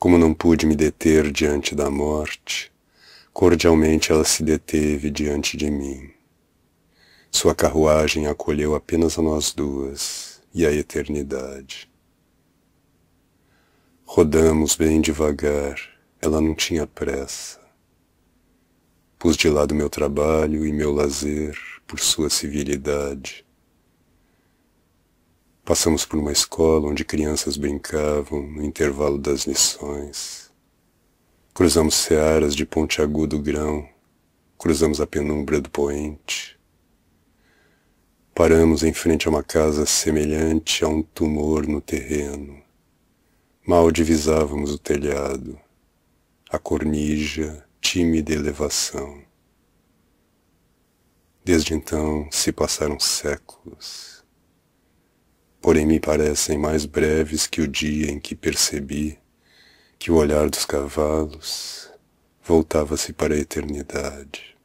Como não pude me deter diante da morte, cordialmente ela se deteve diante de mim. Sua carruagem acolheu apenas a nós duas e a eternidade. Rodamos bem devagar, ela não tinha pressa. Pus de lado meu trabalho e meu lazer por sua civilidade Passamos por uma escola onde crianças brincavam no intervalo das lições. Cruzamos searas de ponte agudo grão. Cruzamos a penumbra do poente. Paramos em frente a uma casa semelhante a um tumor no terreno. Mal divisávamos o telhado, a cornija, tímida elevação. Desde então se passaram séculos porém me parecem mais breves que o dia em que percebi que o olhar dos cavalos voltava-se para a eternidade.